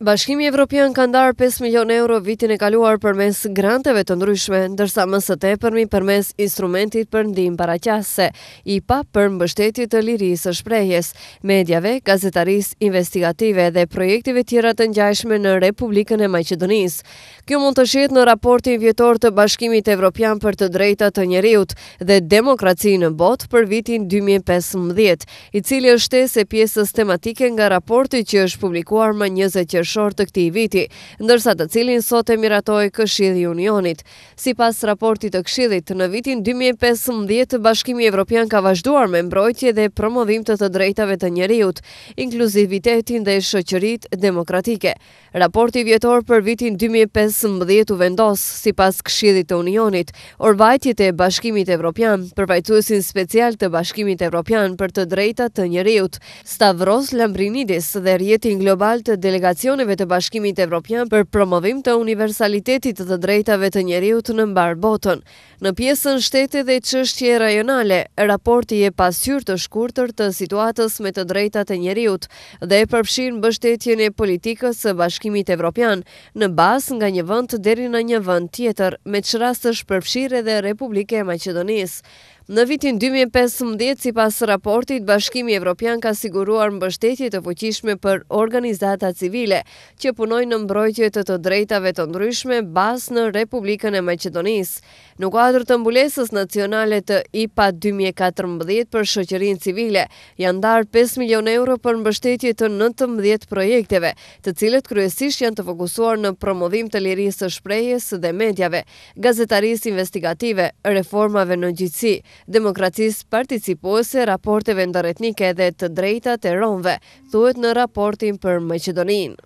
Bashkimi Evropian ka ndarë 5 milion euro vitin e kaluar për mes granteve të ndryshme, ndërsa mësë të e përmi për mes instrumentit për ndim qase, i pa për mbështetit të lirisë është shprejes, medjave, gazetaris, investigative dhe projektive tjera të njajshme në Republikën e Macedonis. Kjo mund të shetë në raportin vjetor të Bashkimit Evropian për të drejta të njeriut dhe demokraci në bot për vitin 2015, i cili është e se pjesës tematike nga raporti që është publikuar më 20 shtetërorë të këtij viti, ndërsa të cilin sot e miratoi Këshilli i Unionit. Sipas raportit të Këshillit, në vitin 2015 Bashkimi Evropian ka vazhduar me mbrojtje dhe promovim të të drejtave të njerëzit, inkluzivitetin dhe shoqëritë demokratike. Raporti vjetor për vitin 2015 u vendos sipas Këshillit të Unionit, orvajtjet e Bashkimit Evropian, përfaqësuesin special të Bashkimit Evropian për të drejtat të njerëzit, Stavros Lambrinidis dhe rjetin global të delegacionit institucioneve të Bashkimit Evropian për promovim të universalitetit të drejtave të njeriut në mbar botën. Në pjesën shtete dhe çështje rajonale, raporti e pasqyrë të shkurtër të situatës me të drejtat e njeriut dhe e përfshin mbështetjen e politikës së Bashkimit Evropian në bazë nga një vend deri në një vend tjetër, me çrast të përfshirë edhe Republikën e Maqedonisë. Në vitin 2015, si pas raportit, Bashkimi Evropian ka siguruar mbështetje të fuqishme për organizata civile, që punoj në mbrojtje të të drejtave të ndryshme bas në Republikën e Macedonis. Në kuadrë të mbulesës nacionale të IPA 2014 për shëqërin civile, janë darë 5 milion euro për mbështetje të 19 projekteve, të cilët kryesisht janë të fokusuar në promodhim të lirisë të shprejes dhe medjave, gazetaris investigative, reformave në gjithësi, demokracis participose, raporteve ndërretnike dhe të drejta të ronve, thuet në raportin për Macedonin.